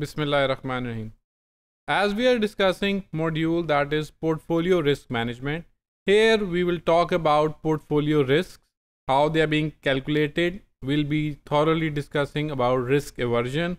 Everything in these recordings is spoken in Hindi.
Bismillahirrahmanirrahim. As we are discussing module that is portfolio risk management, here we will talk about portfolio risks, how they are being calculated. We'll be thoroughly discussing about risk aversion,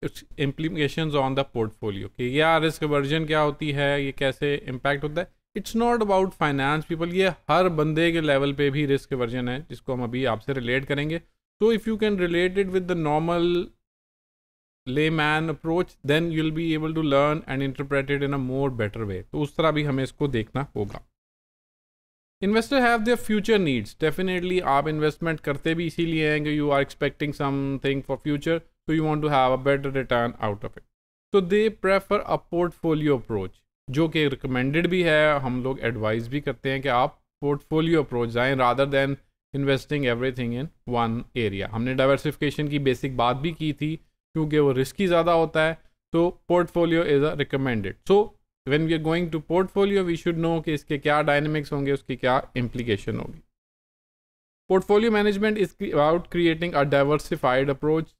its implications on the portfolio. कि या risk aversion क्या होती है ये कैसे impact होता है it's not about finance people ये हर बंदे के लेवल पे भी रिस्क एवर्जन है जिसको हम अभी आपसे रिलेट करेंगे तो if you can relate it with the normal layman approach then you'll be able to learn and interpret it in a more better way तो उस तरह भी हमें इसको देखना होगा investor have their future needs definitely आप इन्वेस्टमेंट करते भी इसीलिए हैं कि you are expecting something for future so you want to have a better return out of it तो they prefer a portfolio approach जो कि रिकमेंडेड भी है हम लोग एडवाइज भी करते हैं कि आप पोर्टफोलियो अप्रोच जाएं rather than investing everything in one area हमने डाइवर्सिफिकेशन की बेसिक बात भी की थी क्योंकि वो रिस्की ज़्यादा होता है तो portfolio is a recommended so when we are going to portfolio we should know कि इसके क्या डायनेमिक्स होंगे उसकी क्या इम्प्लीकेशन होगी portfolio management is about creating a diversified approach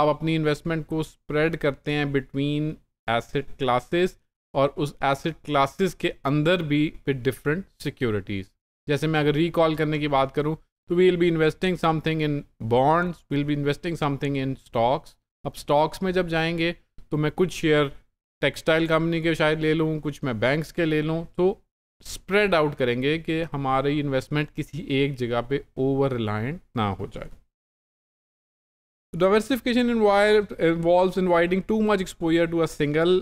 आप अपनी इन्वेस्टमेंट को स्प्रेड करते हैं बिटवीन एसेट क्लासेस और उस एसेट क्लासेस के अंदर भी विद डिफरेंट सिक्योरिटीज़ जैसे मैं अगर रिकॉल करने की बात करूँ तो we will be investing something in bonds will be investing something in stocks अब स्टॉक्स में जब जाएंगे तो मैं कुछ शेयर टेक्सटाइल कंपनी के शायद ले लूँ कुछ मैं बैंक्स के ले लूँ तो स्प्रेड आउट करेंगे कि हमारी इन्वेस्टमेंट किसी एक जगह पे ओवर रिलायंट ना हो जाए diversification involve inviting too much exposure to a single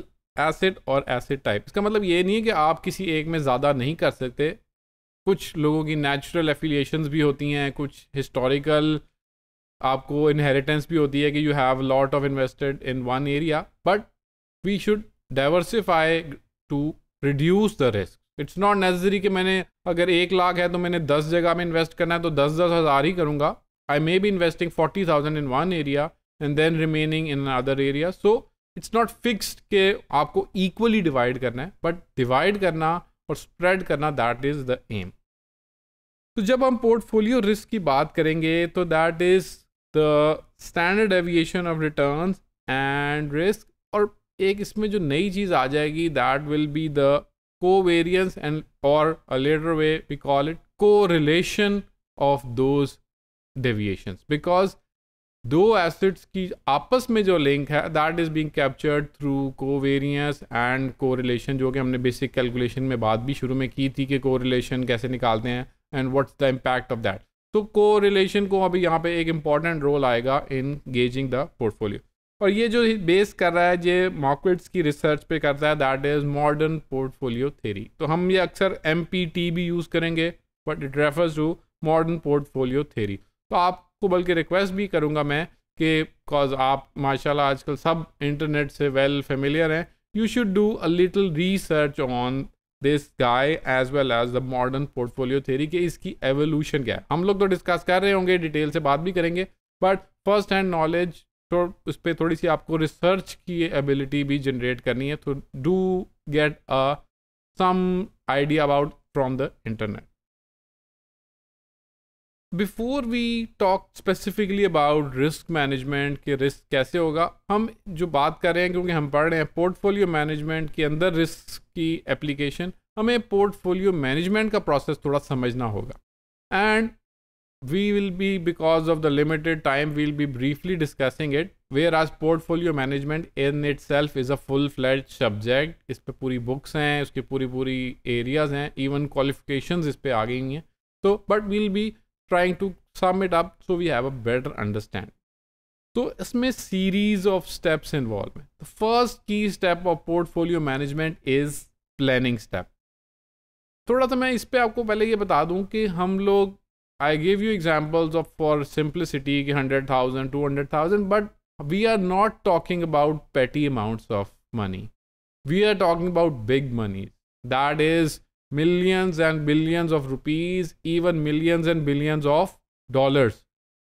asset और एसिड टाइप इसका मतलब ये नहीं है कि आप किसी एक में ज़्यादा नहीं कर सकते कुछ लोगों की नेचुरल एफिलिएशन भी होती हैं कुछ हिस्टोरिकल आपको इनहेरिटेंस भी होती है कि you have lot of invested in one area but we should diversify to reduce the risk it's not necessary कि मैंने अगर एक लाख है तो मैंने दस जगह में इन्वेस्ट करना है तो दस दस हज़ार ही करूँगा I may be investing forty thousand in one area and then remaining in other area so it's not fixed के आपको इक्वली डिवाइड करना है बट डिवाइड करना और स्प्रेड करना दैट इज़ द एम तो जब हम पोर्टफोलियो रिस्क की बात करेंगे तो that is the standard deviation of return and risk और एक इसमें जो नई चीज़ आ जाएगी that will be the covariance and or a later way we call it correlation of those deviations because दो एसिड्स की आपस में जो लिंक है that is being captured through covariance and correlation जो कि हमने बेसिक कैलकुलेशन में बात भी शुरू में की थी कि कोरिलेशन कैसे निकालते हैं and what's the impact of that तो को रिलेशन को अभी यहाँ पे एक इम्पॉर्टेंट रोल आएगा इन गेजिंग द पोर्टफोलियो और ये जो बेस कर रहा है ये मार्केट्स की रिसर्च पे करता है that is modern portfolio theory तो हम ये अक्सर एम भी यूज़ करेंगे but it refers to modern portfolio theory तो आपको बल्कि रिक्वेस्ट भी करूँगा मैं कि बिकॉज आप माशाल्लाह आजकल सब इंटरनेट से वेल well फेमिलियर हैं you should do a little research on this guy as well as the modern portfolio theory कि इसकी एवोल्यूशन क्या है हम लोग तो डिस्कस कर रहे होंगे डिटेल से बात भी करेंगे बट फर्स्ट हैंड नॉलेज तो उस पर थोड़ी सी आपको रिसर्च की एबिलिटी भी जनरेट करनी है तो do get a some idea about from the internet before we talk specifically about risk management के रिस्क कैसे होगा हम जो बात कर रहे हैं क्योंकि हम पढ़ रहे हैं पोर्टफोलियो मैनेजमेंट के अंदर रिस्क की एप्लीकेशन हमें पोर्टफोलियो मैनेजमेंट का प्रोसेस थोड़ा समझना होगा and we will be because of the limited time we'll be briefly discussing it where आज portfolio management in itself is a full fledged subject इस पर पूरी बुक्स हैं उसकी पूरी पूरी एरियाज हैं इवन क्वालिफिकेशन इस पर आ गई हैं तो but we'll be trying to sum it up so we have a better understand तो इसमें सीरीज ऑफ स्टेप्स इन्वॉल्व है फर्स्ट की step of portfolio management is planning step थोड़ा सा मैं इस पर आपको पहले ये बता दूं कि हम लोग I give you examples of for simplicity कि hundred thousand to hundred thousand but we are not talking about petty amounts of money we are talking about big money that is millions and billions of rupees, even millions and billions of dollars.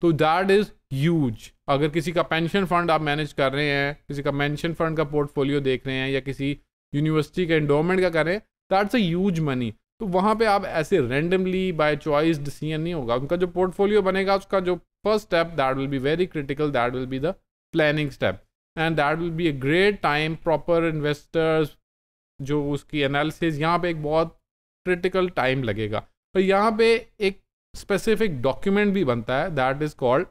तो दैट इज ह्यूज अगर किसी का पेंशन फंड आप मैनेज कर रहे हैं किसी का पेंशन फंड का पोर्टफोलियो देख रहे हैं या किसी यूनिवर्सिटी के एंडोमेंट का कर रहे हैं दैट्स अ ह्यूज मनी तो वहाँ पे आप ऐसे रेंडमली बाय चॉइस डिसीजन नहीं होगा उनका जो पोर्टफोलियो बनेगा उसका जो first step that will be very critical that will be the planning step and that will be a great time proper investors जो उसकी एनालिसिस यहाँ पे एक बहुत क्रिटिकल टाइम लगेगा तो यहाँ पे एक स्पेसिफिक डॉक्यूमेंट भी बनता है that is called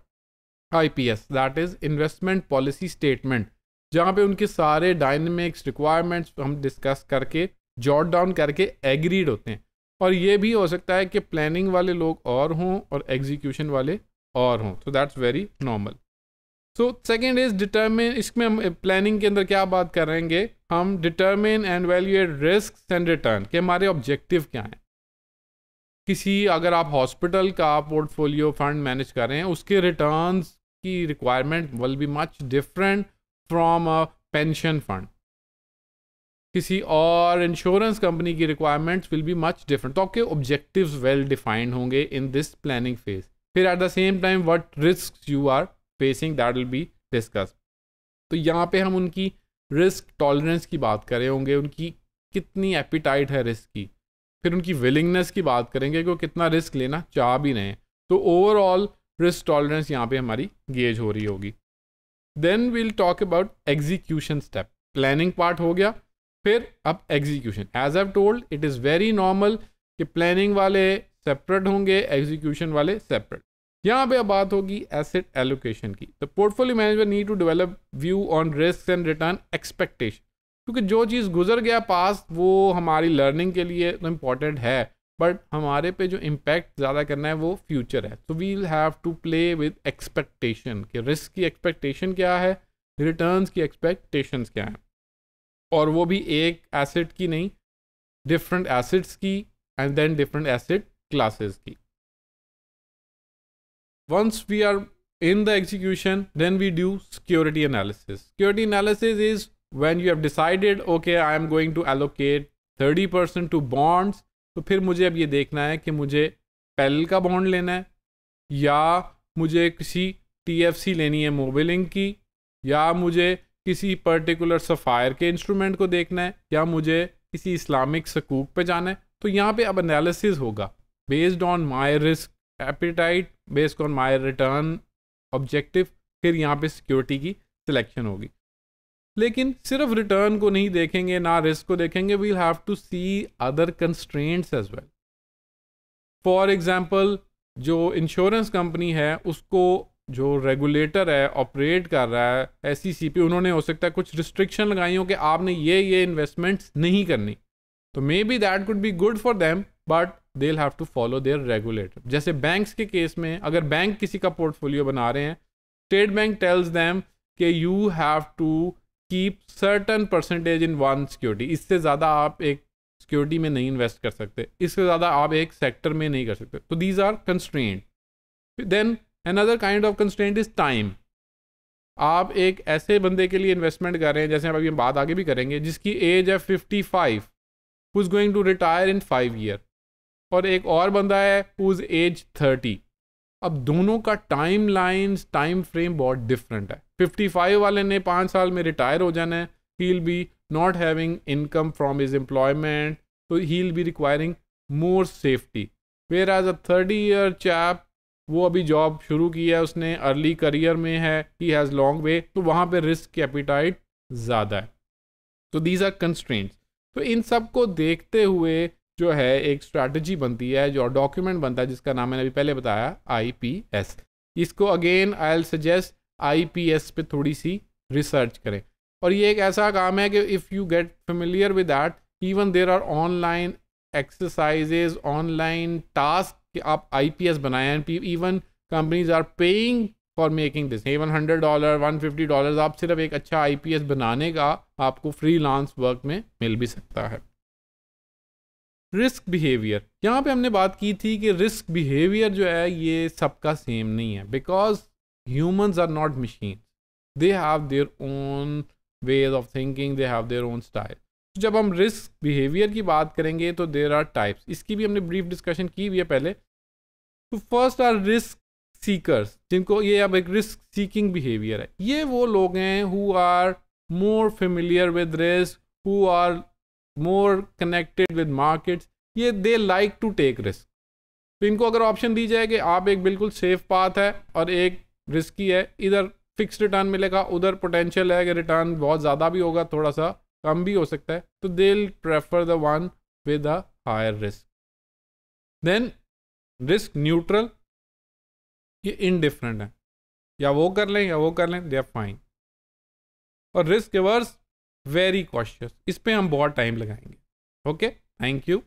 I P S that is investment policy statement जहाँ पे उनके सारे डायनेमिक्स रिक्वायरमेंट्स हम डिस्कस करके जॉट डाउन करके एग्रीड होते हैं और ये भी हो सकता है कि प्लानिंग वाले लोग और हों और एग्जीक्यूशन वाले और हों तो that's very normal so second is determine इसमें हम प्लानिंग eh, के अंदर क्या बात करेंगे हम determine and evaluate risk and return के हमारे ऑब्जेक्टिव क्या हैं किसी अगर आप हॉस्पिटल का पोर्टफोलियो फंड मैनेज कर रहे हैं उसके रिटर्न की requirement will be much different from a pension fund किसी और इंश्योरेंस कंपनी की requirements will be much different तो आपके ऑब्जेक्टिव्स वेल डिफाइंड होंगे इन दिस प्लानिंग फेज फिर at the same time what risk you are facing that will be discuss तो यहाँ पे हम उनकी रिस्क टॉलरेंस की बात करें होंगे उनकी कितनी एपिटाइट है रिस्क की फिर उनकी विलिंगनेस की बात करेंगे कि वो कितना रिस्क लेना चाह भी रहे हैं तो ओवरऑल रिस्क टॉलरेंस यहाँ पे हमारी गेज हो रही होगी then we'll talk about execution step planning part हो गया फिर अब execution as I've told it is very normal कि प्लानिंग वाले सेपरेट होंगे एग्जीक्यूशन वाले सेपरेट यहाँ पे अब बात होगी एसेट एलोकेशन की the portfolio manager need to develop view on risk and return expectation क्योंकि जो चीज़ गुजर गया पास वो हमारी लर्निंग के लिए तो इम्पॉर्टेंट है बट हमारे पे जो इम्पैक्ट ज़्यादा करना है वो फ्यूचर है so we'll have to play with expectation कि रिस्क की एक्सपेक्टेशन क्या है रिटर्न की एक्सपेक्टेशन क्या हैं और वो भी एक एसेट की नहीं डिफरेंट एसेट्स की and then different asset classes की once we are in the execution, then we do security analysis. Security analysis is when you have decided, okay, I am going to allocate 30% to bonds, तो फिर मुझे अब ये देखना है कि मुझे पैरेलल का बॉन्ड लेना है या मुझे किसी टीएफसी लेनी है मोबिलिंग की या मुझे किसी पर्टिकुलर सफ़ायर के इंस्ट्रूमेंट को देखना है या मुझे किसी इस्लामिक सकूक पे जाना है तो यहाँ पे अब एनालिसिस होगा based on my risk appetite based on my return objective फिर यहाँ पे सिक्योरिटी की सिलेक्शन होगी लेकिन सिर्फ रिटर्न को नहीं देखेंगे ना रिस्क को देखेंगे we'll have to see other constraints as well for example जो इंश्योरेंस कंपनी है उसको जो रेगुलेटर है ऑपरेट कर रहा है एस सी पी उन्होंने हो सकता है कुछ रिस्ट्रिक्शन लगाई हो कि आपने ये ये इन्वेस्टमेंट्स नहीं करनी तो may be that could be good for them but they have to follow their regulator जैसे बैंक्स के केस में अगर बैंक किसी का पोर्टफोलियो बना रहे हैं स्टेट बैंक टेल्स दैम कि you have to keep certain percentage in one security इससे ज़्यादा आप एक सिक्योरिटी में नहीं इन्वेस्ट कर सकते इससे ज़्यादा आप एक सेक्टर में नहीं कर सकते तो these are constraint then another kind of constraint is time आप एक ऐसे बंदे के लिए इन्वेस्टमेंट कर रहे हैं जैसे अभी हम बात आगे भी करेंगे जिसकी एज है fifty five who is going to retire in five year और एक और बंदा है हुज एज थर्टी अब दोनों का टाइम लाइन टाइम फ्रेम बहुत डिफरेंट है फिफ्टी फाइव वाले ने पाँच साल में रिटायर हो जाना है will be not having income from his employment तो will be requiring more safety whereas a thirty year chap वो अभी जॉब शुरू की है उसने अर्ली करियर में है ही हैज़ लॉन्ग वे तो वहाँ पे रिस्क कैपिटाइट ज़्यादा है तो दीज आर कंस्ट्रेंट्स तो इन सब को देखते हुए जो है एक स्ट्रैटेजी बनती है जो डॉक्यूमेंट बनता है जिसका नाम मैंने अभी पहले बताया आईपीएस इसको again I'll suggest IPS पे थोड़ी सी रिसर्च करें और ये एक ऐसा काम है कि if you get familiar with that even there are online exercises online task कि आप आईपीएस बनाएं even companies are paying for making this even hundred dollar one fifty dollar आप सिर्फ एक अच्छा एस बनाने का आपको लांस वर्क में मिल भी सकता है रिस्क बिहेवियर यहाँ पे हमने बात की थी कि रिस्क बिहेवियर जो है ये सबका सेम नहीं है because humans are not machine they have their own ways of thinking they have their own style जब हम रिस्क बिहेवियर की बात करेंगे तो देर आर टाइप्स इसकी भी हमने ब्रीफ डिस्कशन की हुई है पहले तो फर्स्ट आर रिस्क सीकर्स जिनको ये अब एक रिस्क सीकिंग बिहेवियर है ये वो लोग हैं who are more familiar with risk who are more connected with markets ये they like to take risk तो इनको अगर ऑप्शन दी जाए कि आप एक बिल्कुल सेफ पाथ है और एक रिस्की है इधर फिक्स रिटर्न मिलेगा उधर पोटेंशियल है कि रिटर्न बहुत ज़्यादा भी होगा थोड़ा सा कम भी हो सकता है तो they prefer the one with a higher risk then risk neutral ये इनडिफरेंट है या वो कर लें या वो कर लें दे आर फाइन और रिस्क रिवर्स वेरी कॉशियस इस पर हम बहुत टाइम लगाएंगे ओके थैंक यू